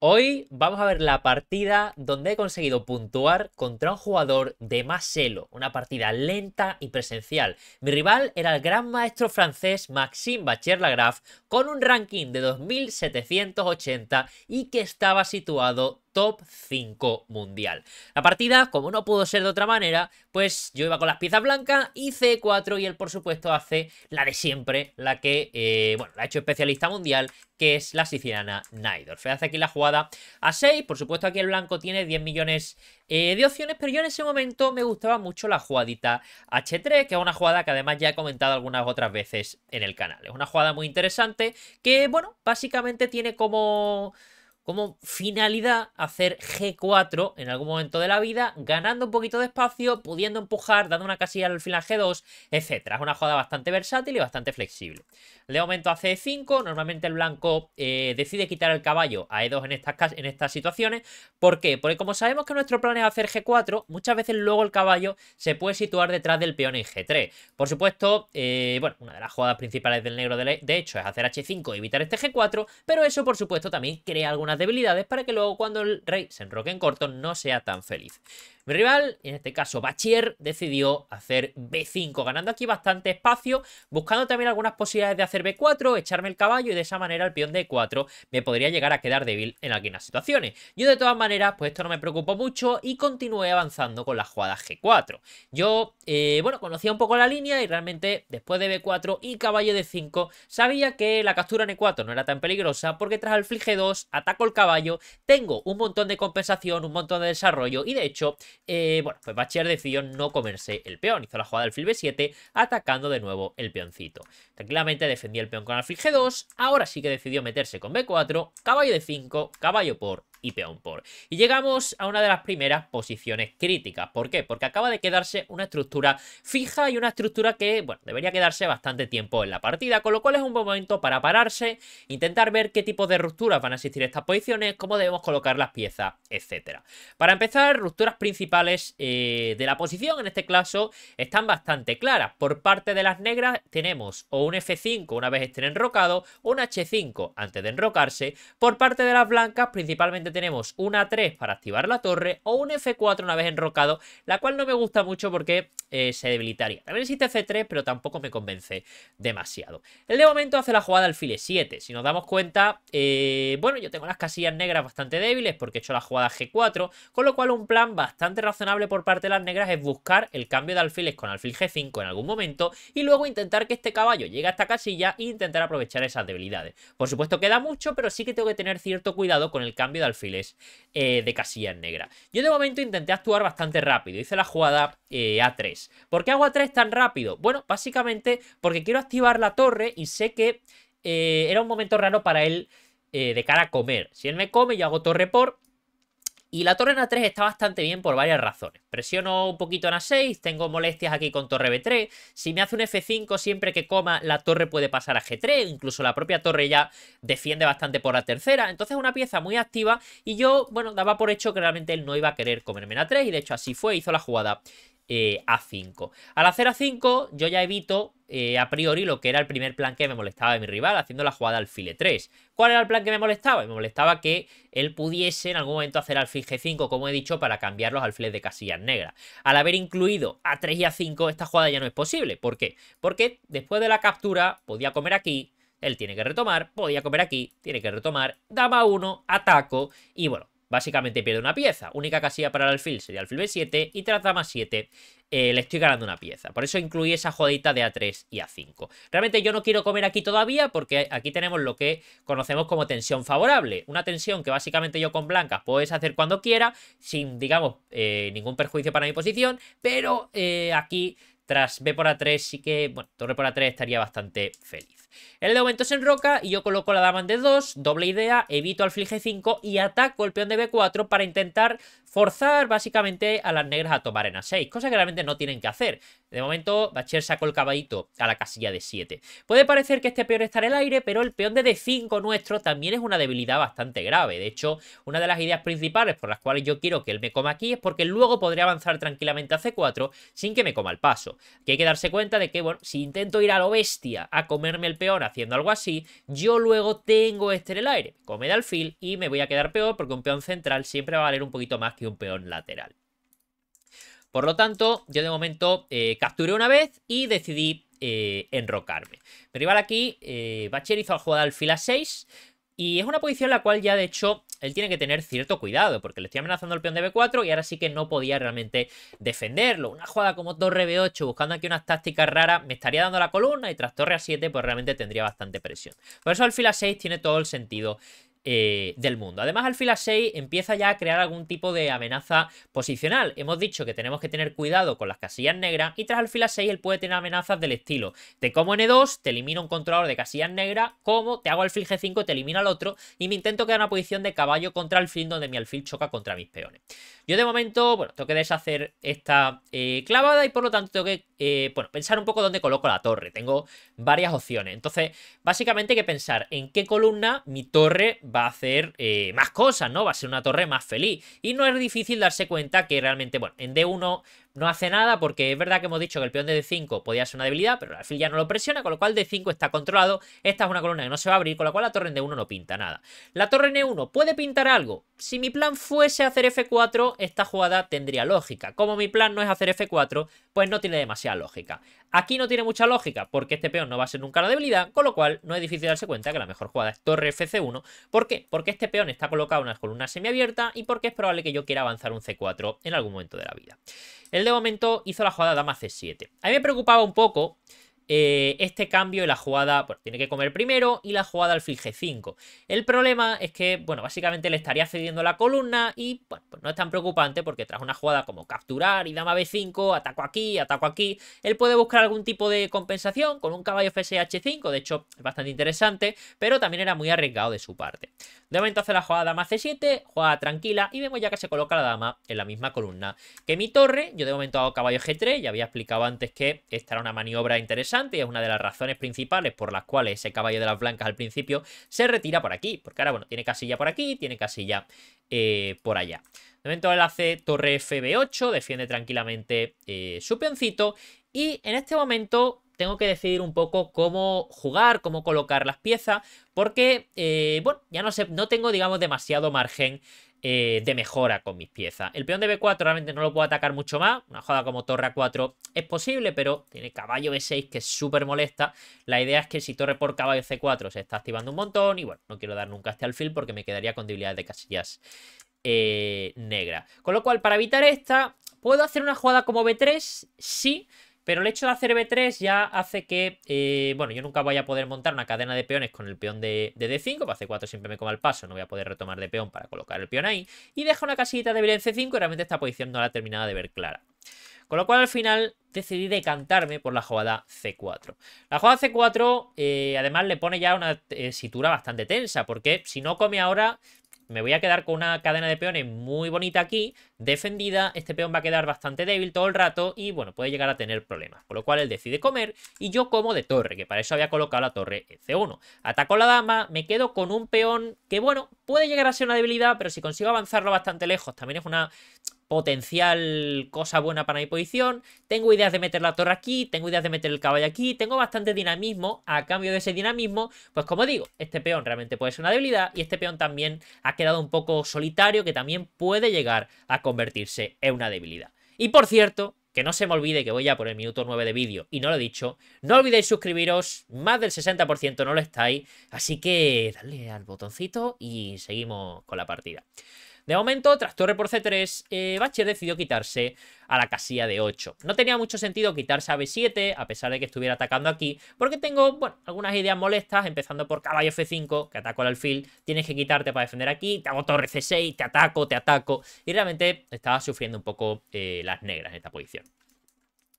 Hoy vamos a ver la partida donde he conseguido puntuar contra un jugador de más celo, una partida lenta y presencial. Mi rival era el gran maestro francés Maxime Bacher Lagrave con un ranking de 2780 y que estaba situado top 5 mundial. La partida, como no pudo ser de otra manera, pues yo iba con las piezas blancas y C4 y él por supuesto hace la de siempre, la que, eh, bueno, la ha hecho especialista mundial, que es la siciliana Naidorf. Hace aquí la jugada a 6, por supuesto aquí el blanco tiene 10 millones eh, de opciones, pero yo en ese momento me gustaba mucho la jugadita H3, que es una jugada que además ya he comentado algunas otras veces en el canal. Es una jugada muy interesante que, bueno, básicamente tiene como como finalidad hacer G4 en algún momento de la vida, ganando un poquito de espacio, pudiendo empujar, dando una casilla al final G2, etc. Es una jugada bastante versátil y bastante flexible. Le momento a C5, normalmente el blanco eh, decide quitar el caballo a E2 en estas, en estas situaciones. ¿Por qué? Porque como sabemos que nuestro plan es hacer G4, muchas veces luego el caballo se puede situar detrás del peón en G3. Por supuesto, eh, bueno, una de las jugadas principales del negro de, hecho es hacer H5 y evitar este G4, pero eso por supuesto también crea algunas debilidades para que luego cuando el rey se enroque en corto no sea tan feliz. Mi rival, en este caso Bachier, decidió hacer B5, ganando aquí bastante espacio, buscando también algunas posibilidades de hacer B4, echarme el caballo y de esa manera el peón D4 me podría llegar a quedar débil en algunas situaciones. Yo de todas maneras, pues esto no me preocupó mucho y continué avanzando con la jugada G4. Yo, eh, bueno, conocía un poco la línea y realmente después de B4 y caballo de 5 sabía que la captura en E4 no era tan peligrosa porque tras el g 2 ataco el caballo, tengo un montón de compensación, un montón de desarrollo y de hecho eh, bueno, pues Batcher decidió no comerse el peón. Hizo la jugada del alfil b7, atacando de nuevo el peoncito. Tranquilamente defendía el peón con alfil g2. Ahora sí que decidió meterse con b4, caballo de 5 caballo por y peón por. Y llegamos a una de las primeras posiciones críticas. ¿Por qué? Porque acaba de quedarse una estructura fija y una estructura que, bueno, debería quedarse bastante tiempo en la partida, con lo cual es un buen momento para pararse, intentar ver qué tipo de rupturas van a existir estas posiciones, cómo debemos colocar las piezas, etcétera. Para empezar, rupturas principales eh, de la posición en este caso están bastante claras. Por parte de las negras tenemos o un F5 una vez estén enrocado, un H5 antes de enrocarse. Por parte de las blancas, principalmente tenemos una 3 para activar la torre o un F4 una vez enrocado, la cual no me gusta mucho porque eh, se debilitaría. También existe F3, pero tampoco me convence demasiado. El de momento hace la jugada alfil 7. Si nos damos cuenta, eh, bueno, yo tengo las casillas negras bastante débiles porque he hecho la jugada G4, con lo cual un plan bastante razonable por parte de las negras es buscar el cambio de alfiles con alfil G5 en algún momento y luego intentar que este caballo llegue a esta casilla e intentar aprovechar esas debilidades. Por supuesto queda mucho, pero sí que tengo que tener cierto cuidado con el cambio de alfil eh, de casilla en negra. Yo de momento intenté actuar bastante rápido, hice la jugada eh, A3. ¿Por qué hago A3 tan rápido? Bueno, básicamente porque quiero activar la torre y sé que eh, era un momento raro para él de cara a comer. Si él me come, yo hago torre por y la torre en A3 está bastante bien por varias razones. Presiono un poquito en A6, tengo molestias aquí con torre B3. Si me hace un F5 siempre que coma, la torre puede pasar a G3. Incluso la propia torre ya defiende bastante por la tercera. Entonces es una pieza muy activa y yo, bueno, daba por hecho que realmente él no iba a querer comerme en A3. Y de hecho así fue, hizo la jugada eh, A5. Al hacer A5 yo ya evito eh, a priori lo que era el primer plan que me molestaba de mi rival, haciendo la jugada alfil 3 ¿Cuál era el plan que me molestaba? Me molestaba que él pudiese en algún momento hacer alfil G5, como he dicho, para cambiar los alfiles de casillas negras. Al haber incluido A3 y A5, esta jugada ya no es posible. ¿Por qué? Porque después de la captura podía comer aquí, él tiene que retomar, podía comer aquí, tiene que retomar, dama 1, ataco y bueno, Básicamente pierde una pieza. Única casilla para el alfil sería alfil B7 y tras dama 7 le estoy ganando una pieza. Por eso incluí esa jodita de A3 y A5. Realmente yo no quiero comer aquí todavía porque aquí tenemos lo que conocemos como tensión favorable. Una tensión que básicamente yo con blancas puedo hacer cuando quiera sin, digamos, eh, ningún perjuicio para mi posición. Pero eh, aquí tras B por A3 sí que, bueno, torre por A3 estaría bastante feliz. El de momento se enroca y yo coloco la dama en D2, doble idea, evito al G5 y ataco el peón de B4 para intentar forzar básicamente a las negras a tomar en A6, cosa que realmente no tienen que hacer. De momento, Bacher sacó el caballito a la casilla de 7. Puede parecer que este peón está en el aire, pero el peón de D5 nuestro también es una debilidad bastante grave. De hecho, una de las ideas principales por las cuales yo quiero que él me coma aquí es porque luego podría avanzar tranquilamente a C4 sin que me coma el paso. Que hay que darse cuenta de que, bueno, si intento ir a lo bestia a comerme el peón haciendo algo así, yo luego tengo este en el aire, come el alfil y me voy a quedar peor porque un peón central siempre va a valer un poquito más que un peón lateral. Por lo tanto, yo de momento eh, capturé una vez y decidí eh, enrocarme. pero rival aquí, eh, hizo la jugada alfil a 6 y es una posición en la cual ya de hecho él tiene que tener cierto cuidado, porque le estoy amenazando al peón de B4 y ahora sí que no podía realmente defenderlo. Una jugada como torre B8, buscando aquí unas tácticas raras, me estaría dando la columna y tras torre A7 pues realmente tendría bastante presión. Por eso alfil A6 tiene todo el sentido eh, del mundo. Además, al fila 6 empieza ya a crear algún tipo de amenaza posicional. Hemos dicho que tenemos que tener cuidado con las casillas negras y tras al a 6 él puede tener amenazas del estilo. Te como N2, e te elimino un controlador de casillas negras, como te hago alfil G5, te elimino al otro y me intento quedar en una posición de caballo contra alfil donde mi alfil choca contra mis peones. Yo de momento, bueno, tengo que deshacer esta eh, clavada y por lo tanto tengo que bueno, eh, pues, pensar un poco dónde coloco la torre. Tengo varias opciones. Entonces, básicamente hay que pensar en qué columna mi torre va a hacer eh, más cosas, ¿no? Va a ser una torre más feliz. Y no es difícil darse cuenta que realmente, bueno, en D1 no hace nada porque es verdad que hemos dicho que el peón de D5 podía ser una debilidad, pero el alfil ya no lo presiona, con lo cual D5 está controlado. Esta es una columna que no se va a abrir, con lo cual la torre en D1 no pinta nada. La torre n 1 e puede pintar algo. Si mi plan fuese hacer F4, esta jugada tendría lógica. Como mi plan no es hacer F4, pues no tiene demasiada lógica. Aquí no tiene mucha lógica porque este peón no va a ser nunca la debilidad, con lo cual no es difícil darse cuenta que la mejor jugada es torre Fc1. ¿Por qué? Porque este peón está colocado en una columna semiabierta y porque es probable que yo quiera avanzar un C4 en algún momento de la vida. El de momento hizo la jugada dama c7. A mí me preocupaba un poco eh, este cambio y la jugada, pues tiene que comer primero y la jugada al G5. El problema es que, bueno, básicamente le estaría cediendo la columna y, bueno, pues no es tan preocupante porque tras una jugada como capturar y dama B5, ataco aquí, ataco aquí, él puede buscar algún tipo de compensación con un caballo FSH5, de hecho es bastante interesante, pero también era muy arriesgado de su parte. De momento hace la jugada dama C7, jugada tranquila y vemos ya que se coloca la dama en la misma columna que mi torre. Yo de momento hago caballo G3, ya había explicado antes que esta era una maniobra interesante y es una de las razones principales por las cuales ese caballo de las blancas al principio se retira por aquí, porque ahora, bueno, tiene casilla por aquí, tiene casilla eh, por allá. De momento él hace torre FB8, defiende tranquilamente eh, su peoncito y en este momento tengo que decidir un poco cómo jugar, cómo colocar las piezas, porque, eh, bueno, ya no, sé, no tengo, digamos, demasiado margen eh, de mejora con mis piezas. El peón de B4 realmente no lo puedo atacar mucho más. Una jugada como torre A4 es posible, pero tiene caballo B6 que es súper molesta. La idea es que si torre por caballo C4 se está activando un montón y bueno, no quiero dar nunca este alfil porque me quedaría con debilidad de casillas eh, Con lo cual, para evitar esta, ¿puedo hacer una jugada como B3? Sí, pero el hecho de hacer B3 e ya hace que, eh, bueno, yo nunca voy a poder montar una cadena de peones con el peón de, D5, para C4 siempre me coma el paso, no voy a poder retomar de peón para colocar el peón ahí, y deja una casillita débil en C5 y realmente esta posición no la he terminado de ver clara. Con lo cual al final decidí decantarme por la jugada C4. La jugada C4 eh, además le pone ya una tesitura eh, bastante tensa, porque si no come ahora me voy a quedar con una cadena de peones muy bonita aquí, defendida, este peón va a quedar bastante débil todo el rato y bueno, puede llegar a tener problemas, por lo cual él decide comer y yo como de torre, que para eso había colocado la torre C1. Ataco la dama, me quedo con un peón que bueno, puede llegar a ser una debilidad, pero si consigo avanzarlo bastante lejos, también es una potencial cosa buena para mi posición. Tengo ideas de meter la torre aquí, tengo ideas de meter el caballo aquí, tengo bastante dinamismo. A cambio de ese dinamismo, pues como digo, este peón realmente puede ser una debilidad y este peón también ha quedado un poco solitario que también puede llegar a convertirse en una debilidad. Y por cierto, que no se me olvide que voy ya por el minuto 9 de vídeo y no lo he dicho, no olvidéis suscribiros, más del 60% no lo estáis, así que dale al botoncito y seguimos con la partida. De momento, tras torre por C3, eh, decidió quitarse a la casilla de 8. No tenía mucho sentido quitarse a B7, a pesar de que estuviera atacando aquí, porque tengo, bueno, algunas ideas molestas, empezando por caballo F5, que ataco al alfil, tienes que quitarte para defender aquí, te hago torre C6, te ataco, te ataco, y realmente estaba sufriendo un poco eh, las negras en esta posición.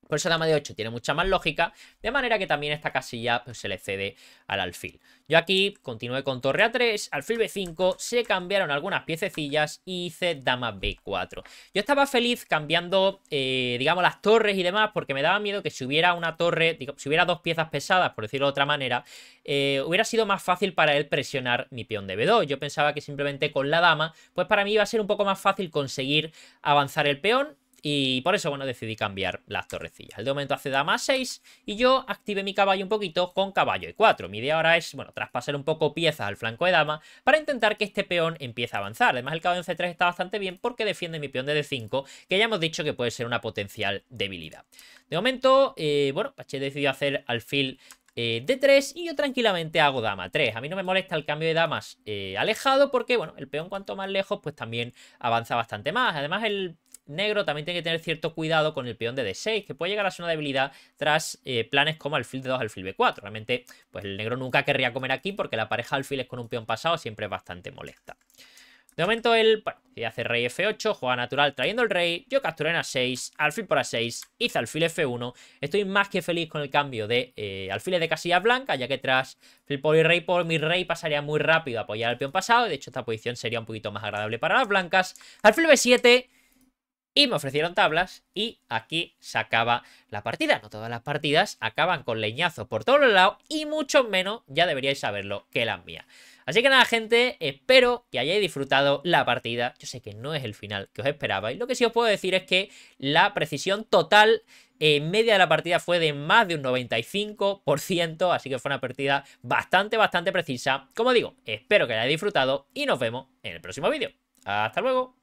Por eso dama de 8 tiene mucha más lógica, de manera que también esta casilla pues, se le cede al alfil. Yo aquí continué con torre A3, alfil B5, se cambiaron algunas piececillas y hice dama B4. Yo estaba feliz cambiando, eh, digamos, las torres y demás, porque me daba miedo que si hubiera una torre, digo, si hubiera dos piezas pesadas, por decirlo de otra manera, eh, hubiera sido más fácil para él presionar mi peón de B2. Yo pensaba que simplemente con la dama, pues para mí iba a ser un poco más fácil conseguir avanzar el peón y por eso, bueno, decidí cambiar las torrecillas. El de momento hace dama 6 y yo activé mi caballo un poquito con caballo e4. Mi idea ahora es, bueno, traspasar un poco piezas al flanco de dama para intentar que este peón empiece a avanzar. Además, el caballo en c3 está bastante bien porque defiende mi peón de d5, que ya hemos dicho que puede ser una potencial debilidad. De momento, eh, bueno, Pache decidió hacer alfil eh, D3 y yo tranquilamente hago dama 3. A mí no me molesta el cambio de damas eh, alejado porque, bueno, el peón cuanto más lejos pues también avanza bastante más. Además el negro también tiene que tener cierto cuidado con el peón de D6, que puede llegar a ser una debilidad tras eh, planes como alfil de 2, alfil B4. Realmente, pues el negro nunca querría comer aquí porque la pareja alfiles con un peón pasado siempre es bastante molesta. De momento él, bueno, hace rey F8, juega natural trayendo el rey, yo capturé en A6, alfil por A6, hice alfil F1. Estoy más que feliz con el cambio de eh, alfiles de casilla blanca, ya que tras el por y rey por mi rey pasaría muy rápido a apoyar al peón pasado, de hecho esta posición sería un poquito más agradable para las blancas. Alfil B7 y me ofrecieron tablas y aquí se acaba la partida. No todas las partidas acaban con leñazo por todos los lados y mucho menos, ya deberíais saberlo, que la mía. Así que nada, gente, espero que hayáis disfrutado la partida. Yo sé que no es el final que os esperaba y Lo que sí os puedo decir es que la precisión total en eh, media de la partida fue de más de un 95%, así que fue una partida bastante, bastante precisa. Como digo, espero que la hayáis disfrutado y nos vemos en el próximo vídeo. ¡Hasta luego!